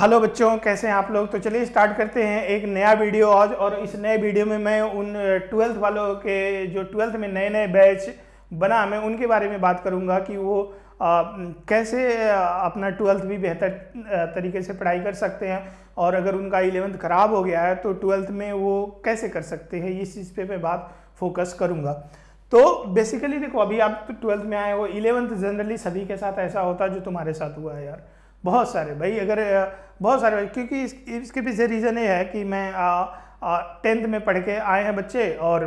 hello बच्चों कैसे हैं आप लोग तो चलिए स्टार्ट करते हैं एक नया वीडियो आज और इस नए वीडियो में मैं उन ट्वेल्थ वालों के जो ट्वेल्थ में नए नए बैच बना मैं उनके बारे में बात करूंगा कि वो आ, कैसे अपना ट्वेल्थ भी बेहतर तरीके से पढ़ाई कर सकते हैं और अगर उनका इलेवंथ ख़राब हो गया है तो ट्वेल्थ में वो कैसे कर सकते हैं इस चीज़ पर मैं बात फोकस करूँगा तो बेसिकली देखो अभी आप तो ट्वेल्थ में आए हो इलेवंथ जनरली सभी के साथ ऐसा होता है जो तुम्हारे साथ हुआ है यार बहुत सारे भाई अगर बहुत सारे क्योंकि इस, इसके पीछे रीज़न ये है कि मैं टेंथ में पढ़ के आए हैं बच्चे और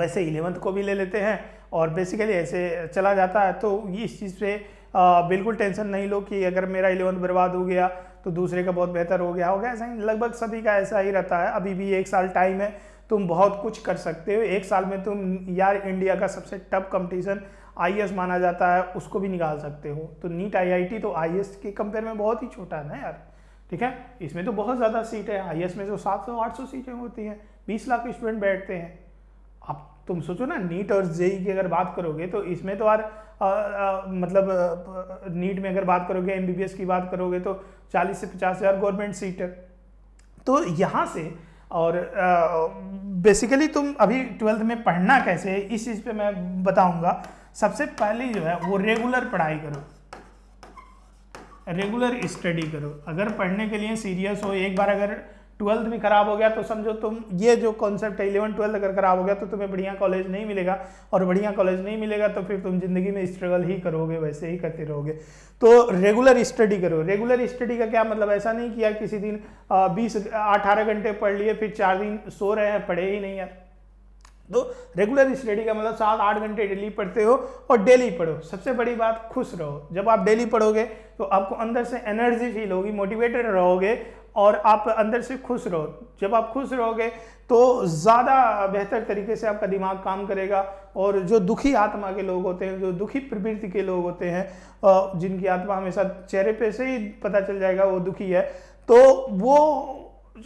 वैसे इलेवंथ को भी ले लेते हैं और बेसिकली ऐसे चला जाता है तो ये इस चीज़ पे आ, बिल्कुल टेंशन नहीं लो कि अगर मेरा इलेवंथ बर्बाद हो गया तो दूसरे का बहुत बेहतर हो गया होगा ऐसा ही लगभग सभी का ऐसा ही रहता है अभी भी एक साल टाइम है तुम बहुत कुछ कर सकते हो एक साल में तुम यार इंडिया का सबसे टफ कंपटीशन आई माना जाता है उसको भी निकाल सकते हो तो नीट आई तो आई के कंपेयर में बहुत ही छोटा है ना यार ठीक है इसमें तो बहुत ज़्यादा सीट है आई में तो सात सौ आठ सौ सीटें होती हैं बीस लाख स्टूडेंट बैठते हैं अब तुम सोचो ना नीट और जेई की अगर बात करोगे तो इसमें तो यार मतलब नीट में अगर बात करोगे एम की बात करोगे तो चालीस से पचास हज़ार गवर्नमेंट सीट है तो यहाँ से और बेसिकली तुम अभी ट्वेल्थ में पढ़ना कैसे इस चीज़ पे मैं बताऊंगा सबसे पहले जो है वो रेगुलर पढ़ाई करो रेगुलर स्टडी करो अगर पढ़ने के लिए सीरियस हो एक बार अगर ट्वेल्थ में खराब हो गया तो समझो तुम ये जो कॉन्सेप्ट है इलेवन ट्वेल्थ अगर खराब हो गया तो तुम्हें बढ़िया कॉलेज नहीं मिलेगा और बढ़िया कॉलेज नहीं मिलेगा तो फिर तुम जिंदगी में स्ट्रगल ही करोगे वैसे ही करते रहोगे तो रेगुलर स्टडी करो रेगुलर स्टडी का क्या मतलब ऐसा नहीं किया किसी दिन बीस अठारह घंटे पढ़ लिए फिर चार दिन सो रहे हैं पढ़े ही नहीं यार दो रेगुलर स्टडी का मतलब सात आठ घंटे डेली पढ़ते हो और डेली पढ़ो सबसे बड़ी बात खुश रहो जब आप डेली पढ़ोगे तो आपको अंदर से एनर्जी फील होगी मोटिवेटेड रहोगे और आप अंदर से खुश रहो जब आप खुश रहोगे तो ज़्यादा बेहतर तरीके से आपका दिमाग काम करेगा और जो दुखी आत्मा के लोग होते हैं जो दुखी प्रवृत्ति के लोग होते हैं जिनकी आत्मा हमेशा चेहरे पे से ही पता चल जाएगा वो दुखी है तो वो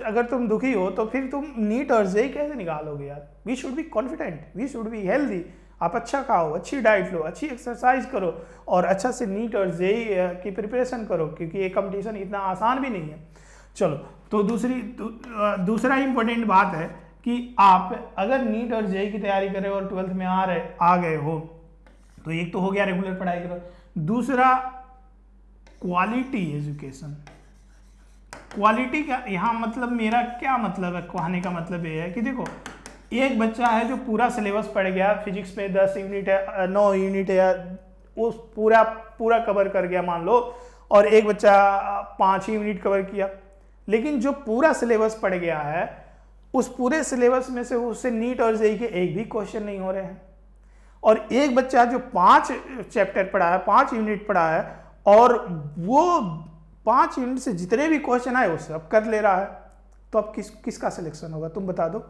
अगर तुम दुखी हो तो फिर तुम नीट और जे कैसे निकालोगे यार we should be confident we should be healthy आप अच्छा खाओ अच्छी डाइट लो अच्छी एक्सरसाइज करो और अच्छा से नीट और जे की प्रिपरेशन करो क्योंकि ये कंपटीशन इतना आसान भी नहीं है चलो तो दूसरी दू, दूसरा इम्पोर्टेंट बात है कि आप अगर नीट और जे की तैयारी करें और ट्वेल्थ में आ रहे आ गए हो तो एक तो हो गया रेगुलर पढ़ाई करो दूसरा क्वालिटी एजुकेशन क्वालिटी का यहाँ मतलब मेरा क्या मतलब है कहने का मतलब ये है कि देखो एक बच्चा है जो पूरा सिलेबस पढ़ गया फिजिक्स में दस यूनिट है नौ यूनिट है उस पूरा पूरा कवर कर गया मान लो और एक बच्चा पाँच ही यूनिट कवर किया लेकिन जो पूरा सिलेबस पढ़ गया है उस पूरे सिलेबस में से उससे नीट और जेई के एक भी क्वेश्चन नहीं हो रहे हैं और एक बच्चा जो पाँच चैप्टर पढ़ा है पाँच यूनिट पढ़ा है और वो पाँच यूनिट से जितने भी क्वेश्चन आए वो सब कर ले रहा है तो अब किस किसका सिलेक्शन होगा तुम बता दो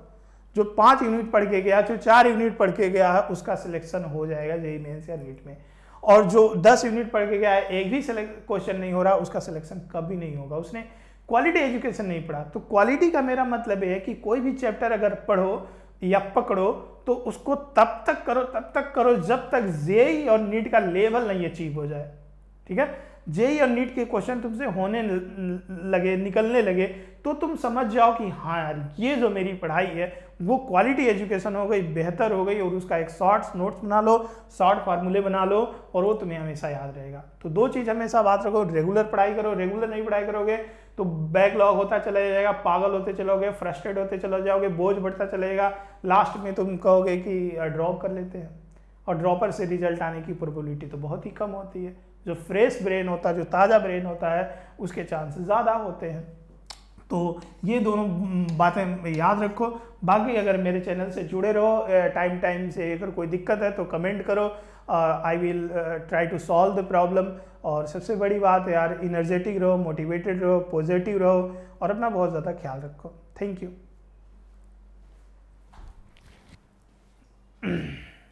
जो पांच यूनिट पढ़ के गया जो चार यूनिट पढ़ के गया है उसका सिलेक्शन हो जाएगा जेई मेन्स या नीट में और जो दस यूनिट पढ़ के गया है एक भी क्वेश्चन नहीं हो रहा उसका सिलेक्शन कभी नहीं होगा उसने क्वालिटी एजुकेशन नहीं पढ़ा तो क्वालिटी का मेरा मतलब है कि कोई भी चैप्टर अगर पढ़ो या पकड़ो तो उसको तब तक करो तब तक करो जब तक जेई और नीट का लेवल नहीं अचीव हो जाए ठीक है जेई और नीट के क्वेश्चन तुमसे होने लगे निकलने लगे तो तुम समझ जाओ कि हाँ यार ये जो मेरी पढ़ाई है वो क्वालिटी एजुकेशन हो गई बेहतर हो गई और उसका एक शॉर्ट्स नोट्स बना लो शॉर्ट फार्मूले बना लो और वो तुम्हें हमेशा याद रहेगा तो दो चीज़ हमेशा बात रखो रेगुलर पढ़ाई करो रेगुलर नहीं पढ़ाई करोगे तो बैकलॉग होता चला जाएगा पागल होते चलोगे फ्रस्ट्रेट होते चले जाओगे बोझ बढ़ता चलेगा लास्ट में तुम कहोगे कि ड्रॉप कर लेते हैं और ड्रॉपर से रिजल्ट आने की प्रोबेबिलिटी तो बहुत ही कम होती है जो फ्रेश ब्रेन होता है जो ताज़ा ब्रेन होता है उसके चांसेस ज़्यादा होते हैं तो ये दोनों बातें याद रखो बाकी अगर मेरे चैनल से जुड़े रहो टाइम टाइम से अगर कोई दिक्कत है तो कमेंट करो I will try to solve the problem और सबसे बड़ी बात यार इनर्जेटिक रहो मोटिवेटेड रहो पॉजिटिव रहो और अपना बहुत ज़्यादा ख्याल रखो थैंक यू